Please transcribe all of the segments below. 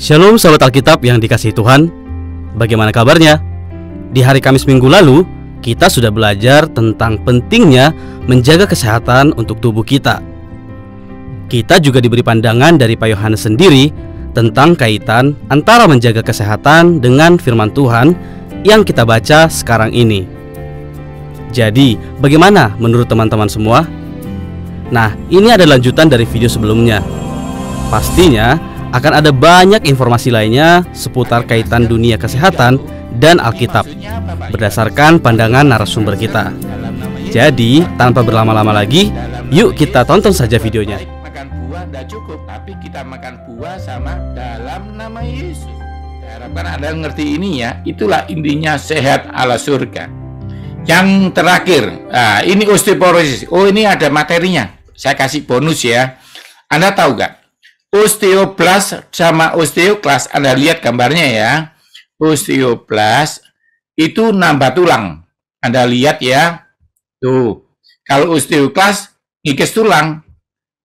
Shalom sahabat Alkitab yang dikasih Tuhan Bagaimana kabarnya? Di hari Kamis minggu lalu kita sudah belajar tentang pentingnya menjaga kesehatan untuk tubuh kita Kita juga diberi pandangan dari Pak Yohanes sendiri tentang kaitan antara menjaga kesehatan dengan firman Tuhan yang kita baca sekarang ini Jadi bagaimana menurut teman-teman semua? Nah, ini ada lanjutan dari video sebelumnya. Pastinya, akan ada banyak informasi lainnya seputar kaitan dunia kesehatan dan Alkitab berdasarkan pandangan narasumber kita. Jadi, tanpa berlama-lama lagi, yuk kita tonton saja videonya. Makan buah tidak cukup, tapi kita makan buah sama dalam nama Yesus. Saya harapkan Anda ngerti ini ya, itulah intinya sehat ala surga. Yang terakhir, ah, ini osteoporosis. Oh, ini ada materinya. Saya kasih bonus ya. Anda tahu gak? Osteoplas sama osteoklas, Anda lihat gambarnya ya. Osteoplas itu nambah tulang. Anda lihat ya. Tuh. Kalau osteoklas ngikis tulang.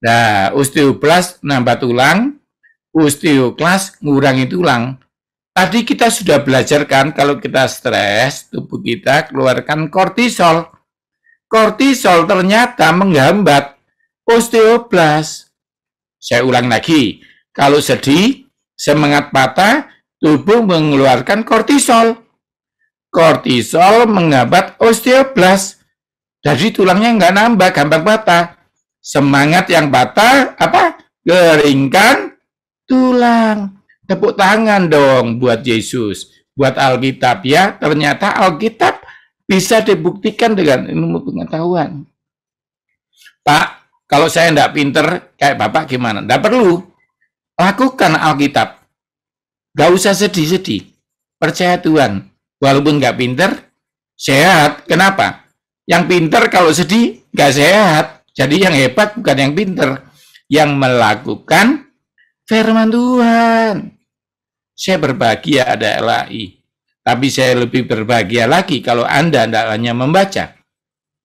Nah, osteoplas nambah tulang, osteoklas ngurangi tulang. Tadi kita sudah belajar kan kalau kita stres, tubuh kita keluarkan kortisol. Kortisol ternyata menghambat osteoblast saya ulang lagi, kalau sedih, semangat patah, tubuh mengeluarkan kortisol. Kortisol menghambat osteoblas. Jadi tulangnya nggak nambah, gampang patah. Semangat yang patah, apa? Keringkan tulang. Tepuk tangan dong buat Yesus, buat Alkitab ya. Ternyata Alkitab bisa dibuktikan dengan ilmu pengetahuan. Pak, kalau saya tidak pinter kayak Bapak gimana? Tidak perlu. Lakukan Alkitab. Gak usah sedih-sedih. Percaya Tuhan. Walaupun nggak pinter, sehat. Kenapa? Yang pinter kalau sedih, nggak sehat. Jadi yang hebat bukan yang pinter. Yang melakukan firman Tuhan. Saya berbahagia ada LAI. Tapi saya lebih berbahagia lagi kalau Anda tidak hanya membaca.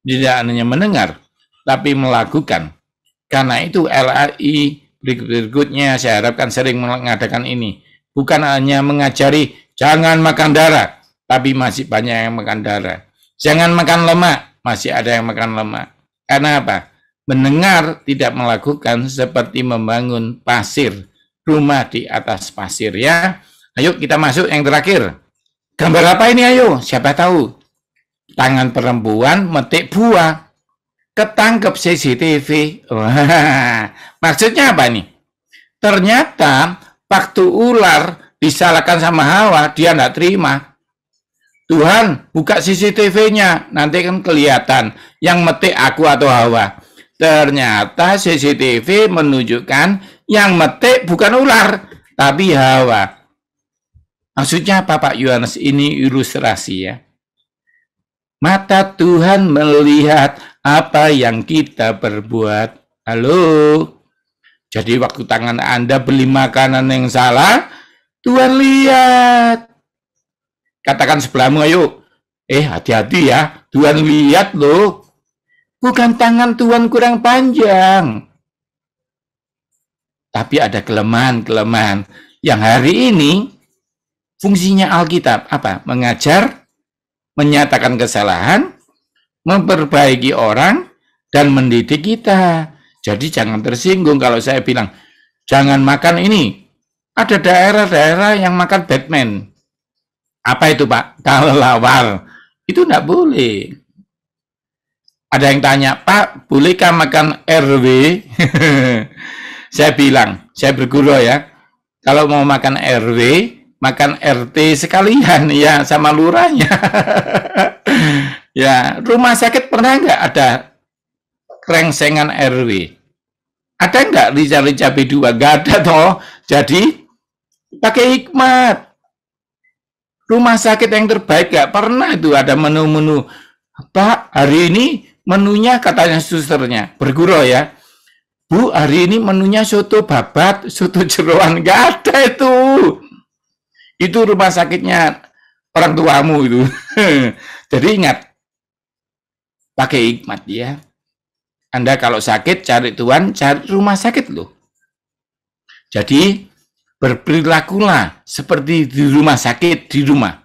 Tidak hanya mendengar tapi melakukan. Karena itu LAI berikutnya saya harapkan sering mengadakan ini. Bukan hanya mengajari jangan makan darah, tapi masih banyak yang makan darah. Jangan makan lemak, masih ada yang makan lemak. Karena apa? Mendengar tidak melakukan seperti membangun pasir, rumah di atas pasir ya. Ayo kita masuk yang terakhir. Gambar apa ini ayo? Siapa tahu? Tangan perempuan metik buah ketangkep CCTV. Wah, maksudnya apa nih? Ternyata waktu ular disalahkan sama Hawa, dia tidak terima. Tuhan, buka CCTV-nya, nanti kan kelihatan yang metik aku atau Hawa. Ternyata CCTV menunjukkan yang metik bukan ular, tapi Hawa. Maksudnya apa Pak Yohanes? Ini ilustrasi ya. Mata Tuhan melihat apa yang kita perbuat. Halo? Jadi waktu tangan Anda beli makanan yang salah, Tuhan lihat. Katakan sebelahmu, ayo. Eh, hati-hati ya. Tuhan lihat loh. Bukan tangan Tuhan kurang panjang. Tapi ada kelemahan-kelemahan. Yang hari ini, fungsinya Alkitab apa? Mengajar, menyatakan kesalahan, memperbaiki orang dan mendidik kita. Jadi jangan tersinggung kalau saya bilang, jangan makan ini. Ada daerah-daerah yang makan Batman. Apa itu Pak? Kelelawar. Itu tidak boleh. Ada yang tanya, Pak, bolehkah makan RW? saya bilang, saya berguru ya, kalau mau makan RW, makan RT sekalian ya sama lurahnya. Ya, rumah sakit pernah nggak ada krengsengan RW? Ada nggak rica-rica B2? Nggak ada toh. Jadi, pakai hikmat. Rumah sakit yang terbaik nggak pernah itu ada menu-menu. Pak, hari ini menunya katanya susternya, bergurau ya. Bu, hari ini menunya soto babat, soto jeruan. Nggak ada itu. Itu rumah sakitnya orang tuamu itu. Jadi ingat, pakai hikmat dia. Anda kalau sakit cari Tuhan, cari rumah sakit loh. Jadi berperilakulah seperti di rumah sakit di rumah.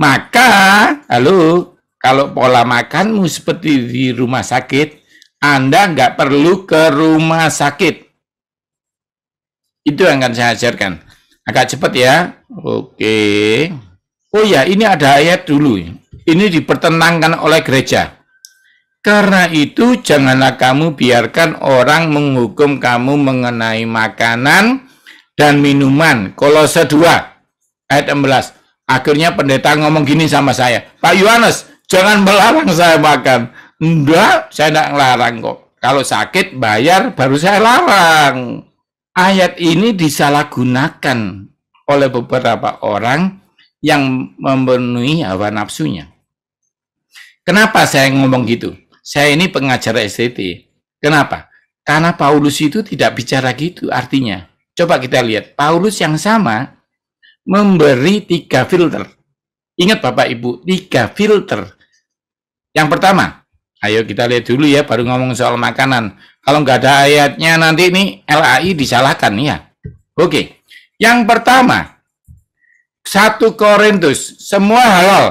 Maka, halo, kalau pola makanmu seperti di rumah sakit, Anda nggak perlu ke rumah sakit. Itu yang akan saya ajarkan. Agak cepat ya. Oke. Oh ya, ini ada ayat dulu. Ini dipertentangkan oleh gereja. Karena itu janganlah kamu biarkan orang menghukum kamu mengenai makanan dan minuman. Kolose 2 ayat 16. Akhirnya pendeta ngomong gini sama saya, Pak Yohanes, jangan melarang saya makan. Enggak, saya tidak larang kok. Kalau sakit bayar baru saya larang. Ayat ini disalahgunakan oleh beberapa orang yang memenuhi hawa nafsunya. Kenapa saya ngomong gitu? saya ini pengajar STT. Kenapa? Karena Paulus itu tidak bicara gitu artinya. Coba kita lihat, Paulus yang sama memberi tiga filter. Ingat Bapak Ibu, tiga filter. Yang pertama, ayo kita lihat dulu ya, baru ngomong soal makanan. Kalau nggak ada ayatnya nanti ini LAI disalahkan ya. Oke, yang pertama, satu Korintus, semua halal,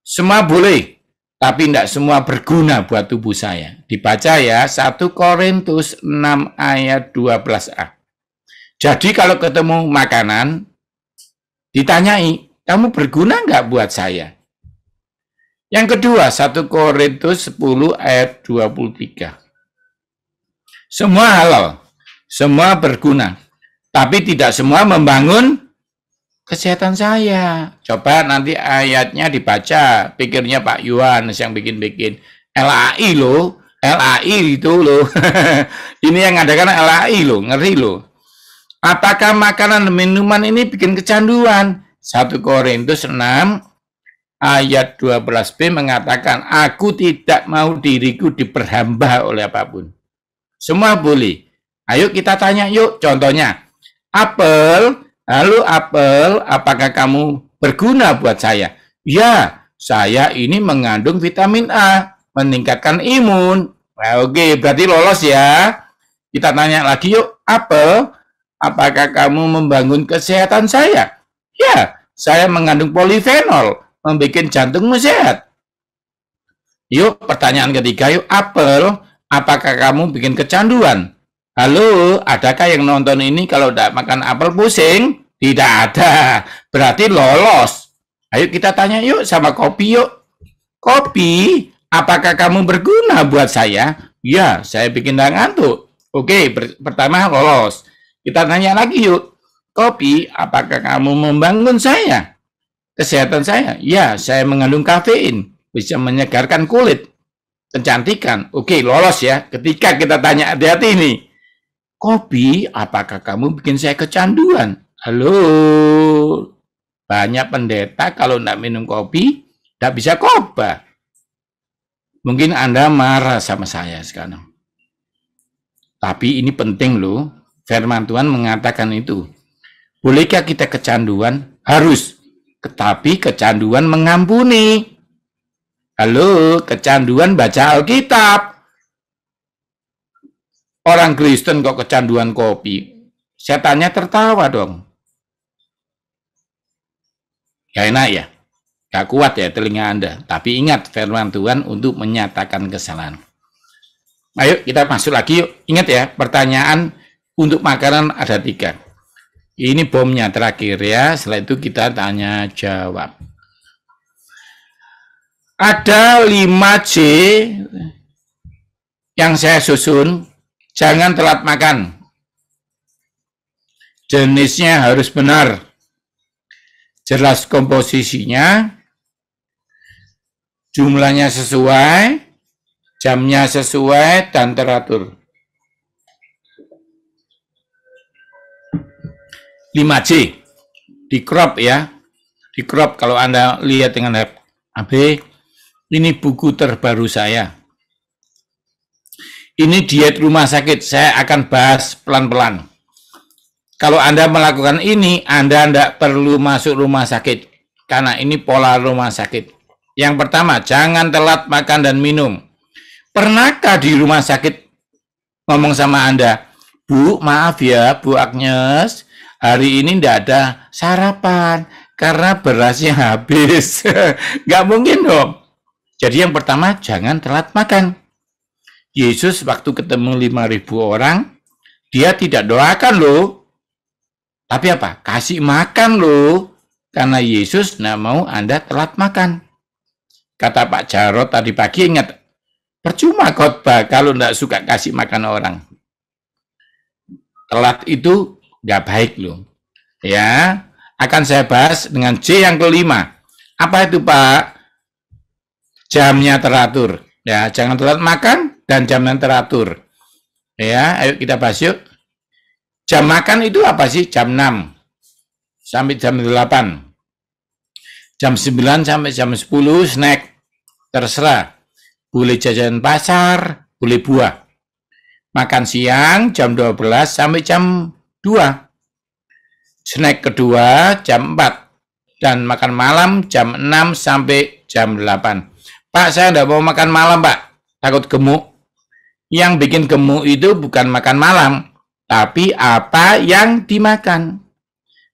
semua boleh, tapi tidak semua berguna buat tubuh saya. Dibaca ya 1 Korintus 6 ayat 12a. Jadi kalau ketemu makanan, ditanyai, kamu berguna nggak buat saya? Yang kedua, 1 Korintus 10 ayat 23. Semua halal, semua berguna, tapi tidak semua membangun kesehatan saya. Coba nanti ayatnya dibaca, pikirnya Pak Yohanes yang bikin-bikin. LAI loh, LAI itu loh. ini yang ada karena LAI loh, ngeri loh. Apakah makanan dan minuman ini bikin kecanduan? 1 Korintus 6 ayat 12b mengatakan, Aku tidak mau diriku diperhamba oleh apapun. Semua boleh. Ayo kita tanya yuk, contohnya. Apel Lalu apel, apakah kamu berguna buat saya? Ya, saya ini mengandung vitamin A, meningkatkan imun. Nah, oke, berarti lolos ya. Kita tanya lagi yuk, apel, apakah kamu membangun kesehatan saya? Ya, saya mengandung polifenol, membuat jantungmu sehat. Yuk, pertanyaan ketiga yuk, apel, apakah kamu bikin kecanduan? Halo, adakah yang nonton ini kalau tidak makan apel pusing? Tidak ada. Berarti lolos. Ayo kita tanya yuk sama kopi yuk. Kopi, apakah kamu berguna buat saya? Ya, saya bikin tidak ngantuk. Oke, pertama lolos. Kita tanya lagi yuk. Kopi, apakah kamu membangun saya? Kesehatan saya? Ya, saya mengandung kafein. Bisa menyegarkan kulit. Kecantikan. Oke, lolos ya. Ketika kita tanya hati-hati nih Kopi, apakah kamu bikin saya kecanduan? Halo, banyak pendeta kalau tidak minum kopi, tidak bisa khotbah. Mungkin Anda marah sama saya sekarang. Tapi ini penting loh, firman Tuhan mengatakan itu. Bolehkah kita kecanduan? Harus. Tetapi kecanduan mengampuni. Halo, kecanduan baca Alkitab. Orang Kristen kok kecanduan kopi. Saya tanya tertawa dong. Gak ya, enak ya? Gak kuat ya telinga Anda. Tapi ingat firman Tuhan untuk menyatakan kesalahan. Ayo kita masuk lagi yuk. Ingat ya, pertanyaan untuk makanan ada tiga. Ini bomnya terakhir ya. Setelah itu kita tanya jawab. Ada 5C yang saya susun Jangan telat makan. Jenisnya harus benar. Jelas komposisinya. Jumlahnya sesuai. Jamnya sesuai dan teratur. Lima c Di crop ya. Di crop kalau Anda lihat dengan HP. Ini buku terbaru saya. Ini diet rumah sakit, saya akan bahas pelan-pelan. Kalau Anda melakukan ini, Anda tidak perlu masuk rumah sakit, karena ini pola rumah sakit. Yang pertama, jangan telat makan dan minum. Pernahkah di rumah sakit ngomong sama Anda, Bu, maaf ya, Bu Agnes, hari ini tidak ada sarapan, karena berasnya habis. Nggak mungkin dong. Jadi yang pertama, jangan telat makan. Yesus waktu ketemu 5000 orang, dia tidak doakan loh. Tapi apa? Kasih makan loh. Karena Yesus tidak mau Anda telat makan. Kata Pak Jarot tadi pagi, ingat, percuma khotbah kalau tidak suka kasih makan orang. Telat itu nggak baik loh. Ya, akan saya bahas dengan C yang kelima. Apa itu Pak? Jamnya teratur. Ya, jangan telat makan, dan jam teratur. Ya, ayo kita bahas yuk. Jam makan itu apa sih? Jam 6 sampai jam 8. Jam 9 sampai jam 10 snack. Terserah. Boleh jajan pasar, boleh buah. Makan siang jam 12 sampai jam 2. Snack kedua jam 4 dan makan malam jam 6 sampai jam 8. Pak, saya tidak mau makan malam, Pak. Takut gemuk yang bikin gemuk itu bukan makan malam, tapi apa yang dimakan.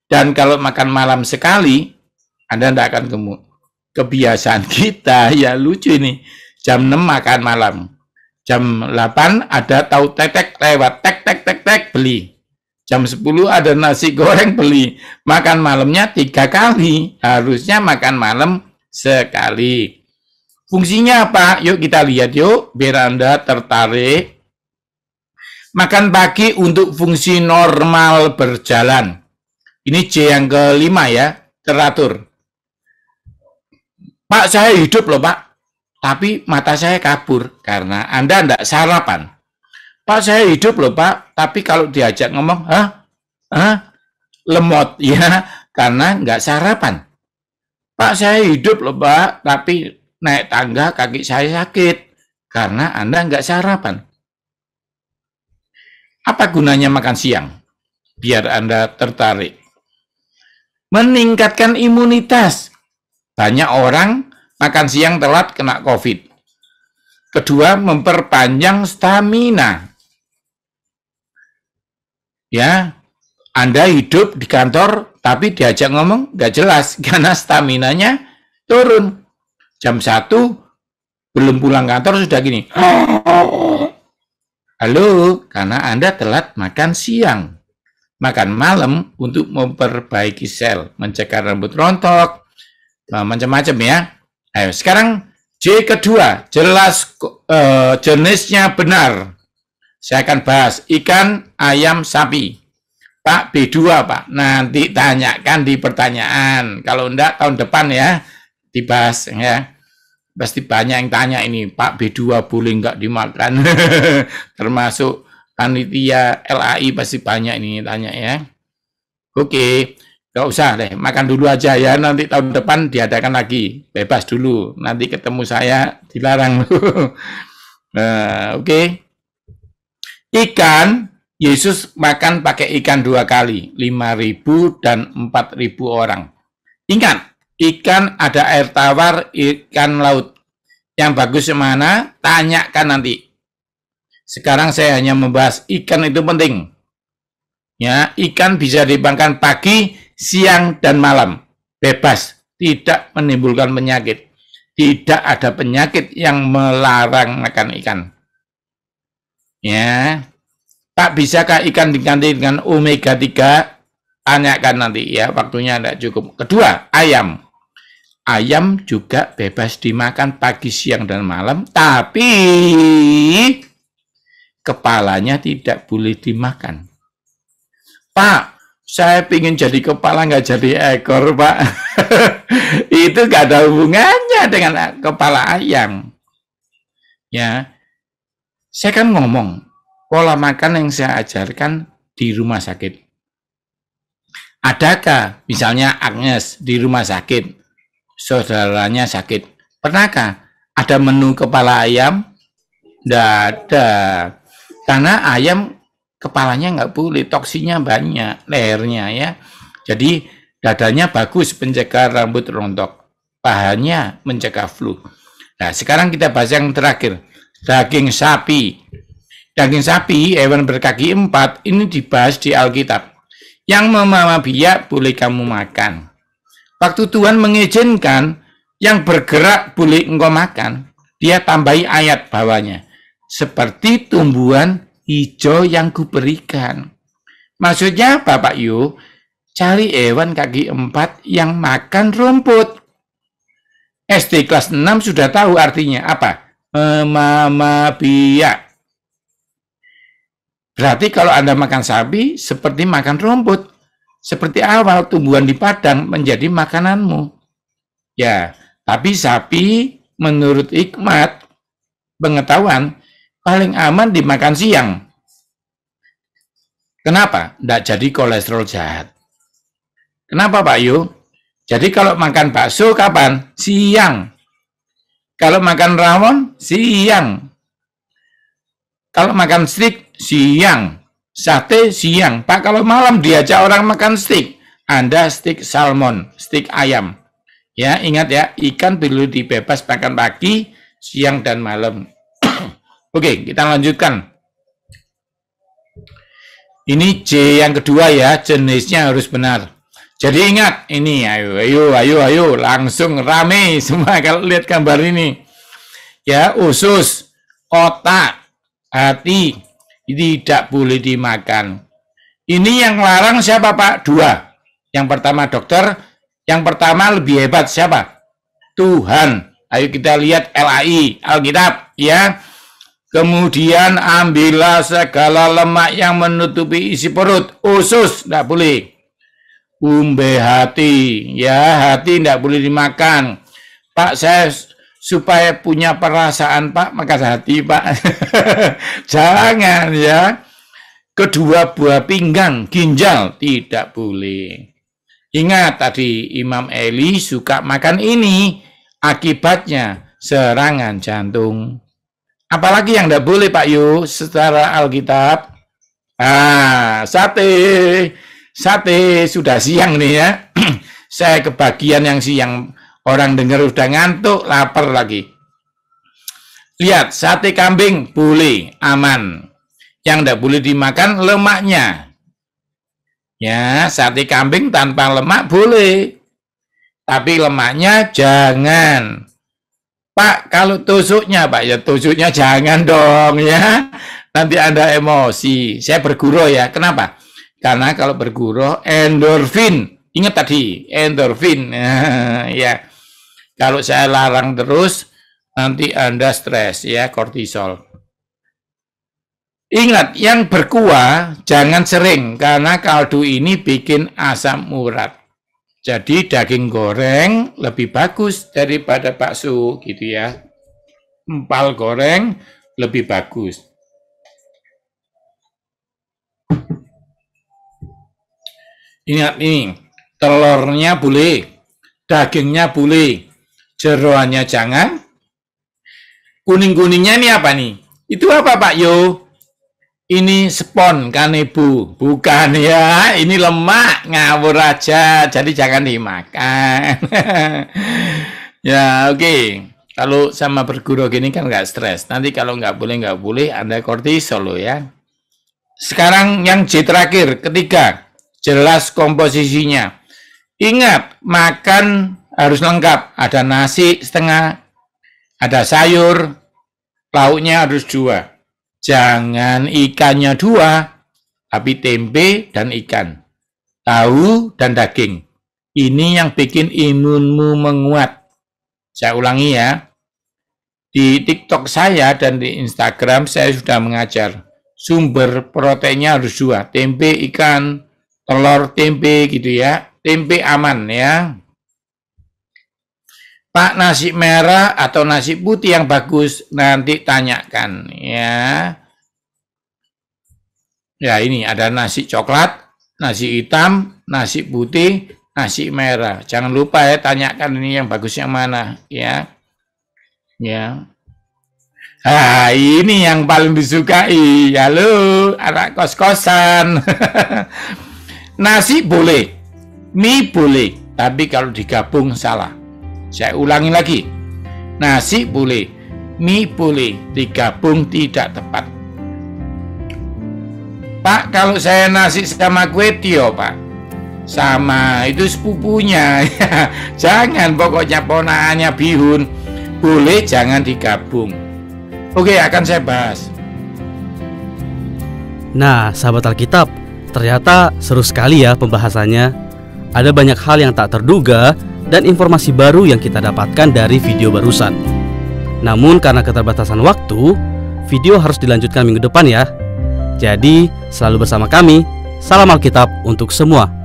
Dan kalau makan malam sekali, Anda tidak akan gemuk. Kebiasaan kita, ya lucu ini, jam 6 makan malam. Jam 8 ada tahu tetek lewat, tek tek tek tek, beli. Jam 10 ada nasi goreng beli. Makan malamnya tiga kali. Harusnya makan malam sekali. Fungsinya apa? Yuk kita lihat yuk, biar Anda tertarik. Makan pagi untuk fungsi normal berjalan. Ini C yang kelima ya, teratur. Pak, saya hidup loh Pak, tapi mata saya kabur karena Anda tidak sarapan. Pak, saya hidup loh Pak, tapi kalau diajak ngomong, ah, ah, lemot ya, karena nggak sarapan. Pak, saya hidup loh Pak, tapi naik tangga kaki saya sakit karena Anda nggak sarapan. Apa gunanya makan siang? Biar Anda tertarik. Meningkatkan imunitas. Banyak orang makan siang telat kena COVID. Kedua, memperpanjang stamina. Ya, Anda hidup di kantor tapi diajak ngomong nggak jelas karena staminanya turun jam satu belum pulang kantor sudah gini. Halo, karena Anda telat makan siang. Makan malam untuk memperbaiki sel, mencegah rambut rontok, nah, macam-macam ya. Ayo, sekarang J kedua, jelas uh, jenisnya benar. Saya akan bahas ikan, ayam, sapi. Pak B2, Pak. Nanti tanyakan di pertanyaan. Kalau enggak, tahun depan ya tibas ya pasti banyak yang tanya ini Pak B2 boleh nggak dimakan termasuk panitia LAI pasti banyak ini tanya ya oke nggak usah deh makan dulu aja ya nanti tahun depan diadakan lagi bebas dulu nanti ketemu saya dilarang nah, oke ikan Yesus makan pakai ikan dua kali ribu dan ribu orang ingat ikan ada air tawar, ikan laut. Yang bagus yang mana? Tanyakan nanti. Sekarang saya hanya membahas ikan itu penting. Ya, ikan bisa dimakan pagi, siang, dan malam. Bebas, tidak menimbulkan penyakit. Tidak ada penyakit yang melarang makan ikan. Ya. Pak, bisakah ikan diganti dengan omega 3? Tanyakan nanti ya, waktunya tidak cukup. Kedua, ayam ayam juga bebas dimakan pagi, siang, dan malam, tapi kepalanya tidak boleh dimakan. Pak, saya ingin jadi kepala, nggak jadi ekor, Pak. itu nggak ada hubungannya dengan kepala ayam. Ya, saya kan ngomong, pola makan yang saya ajarkan di rumah sakit. Adakah misalnya Agnes di rumah sakit saudaranya sakit. Pernahkah ada menu kepala ayam? Tidak ada. Karena ayam kepalanya nggak boleh, toksinya banyak, lehernya ya. Jadi dadanya bagus pencegah rambut rontok, pahanya mencegah flu. Nah sekarang kita bahas yang terakhir, daging sapi. Daging sapi, hewan berkaki empat, ini dibahas di Alkitab. Yang memamah biak boleh kamu makan. Waktu Tuhan mengizinkan yang bergerak boleh engkau makan, dia tambahi ayat bawahnya. Seperti tumbuhan hijau yang kuberikan. Maksudnya Bapak Pak Yu? Cari hewan kaki empat yang makan rumput. SD kelas 6 sudah tahu artinya apa? Mama biak. Berarti kalau Anda makan sapi, seperti makan rumput seperti awal tumbuhan di padang menjadi makananmu. Ya, tapi sapi menurut hikmat pengetahuan paling aman dimakan siang. Kenapa? Tidak jadi kolesterol jahat. Kenapa Pak Yu? Jadi kalau makan bakso kapan? Siang. Kalau makan rawon, siang. Kalau makan steak, siang sate siang. Pak, kalau malam diajak orang makan steak, Anda steak salmon, steak ayam. Ya, ingat ya, ikan perlu dibebas makan pagi, siang, dan malam. Oke, kita lanjutkan. Ini C yang kedua ya, jenisnya harus benar. Jadi ingat, ini ayo, ayo, ayo, ayo, langsung rame semua kalau lihat gambar ini. Ya, usus, otak, hati, tidak boleh dimakan. Ini yang larang siapa Pak? Dua. Yang pertama dokter, yang pertama lebih hebat siapa? Tuhan. Ayo kita lihat LAI, Alkitab ya. Kemudian ambillah segala lemak yang menutupi isi perut, usus tidak boleh. Umbe hati, ya hati tidak boleh dimakan. Pak saya supaya punya perasaan Pak, maka hati Pak. Jangan ya. Kedua buah pinggang, ginjal tidak boleh. Ingat tadi Imam Eli suka makan ini, akibatnya serangan jantung. Apalagi yang tidak boleh Pak Yu secara Alkitab. Ah, sate. Sate sudah siang nih ya. Saya kebagian yang siang Orang dengar udah ngantuk, lapar lagi. Lihat, sate kambing boleh, aman. Yang tidak boleh dimakan lemaknya. Ya, sate kambing tanpa lemak boleh. Tapi lemaknya jangan. Pak, kalau tusuknya, Pak, ya tusuknya jangan dong ya. Nanti Anda emosi. Saya berguruh ya. Kenapa? Karena kalau berguruh, endorfin. Ingat tadi, endorfin. ya kalau saya larang terus, nanti Anda stres ya, kortisol. Ingat, yang berkuah jangan sering karena kaldu ini bikin asam urat. Jadi daging goreng lebih bagus daripada bakso gitu ya. Empal goreng lebih bagus. Ingat ini telurnya boleh, dagingnya boleh, jeroannya jangan. Kuning-kuningnya ini apa nih? Itu apa Pak Yo? Ini spon kan Ibu? Bukan ya, ini lemak ngawur aja, jadi jangan dimakan. ya oke, okay. kalau sama berguru gini kan nggak stres. Nanti kalau nggak boleh nggak boleh, ada kortisol loh ya. Sekarang yang c terakhir, ketiga, jelas komposisinya. Ingat, makan harus lengkap. Ada nasi setengah, ada sayur, lauknya harus dua. Jangan ikannya dua, tapi tempe dan ikan. Tahu dan daging. Ini yang bikin imunmu menguat. Saya ulangi ya. Di TikTok saya dan di Instagram saya sudah mengajar sumber proteinnya harus dua, tempe, ikan, telur, tempe gitu ya. Tempe aman ya. Pak nasi merah atau nasi putih yang bagus nanti tanyakan ya. Ya ini ada nasi coklat, nasi hitam, nasi putih, nasi merah. Jangan lupa ya tanyakan ini yang bagus yang mana ya. Ya. Ah ini yang paling disukai. Halo anak kos-kosan. nasi boleh, mie boleh, tapi kalau digabung salah. Saya ulangi lagi. Nasi boleh, mie boleh, digabung tidak tepat. Pak, kalau saya nasi sama kue tio, Pak. Sama, itu sepupunya. jangan pokoknya ponaannya bihun. Boleh jangan digabung. Oke, akan saya bahas. Nah, sahabat Alkitab, ternyata seru sekali ya pembahasannya. Ada banyak hal yang tak terduga dan informasi baru yang kita dapatkan dari video barusan. Namun karena keterbatasan waktu, video harus dilanjutkan minggu depan ya. Jadi, selalu bersama kami. Salam Alkitab untuk semua.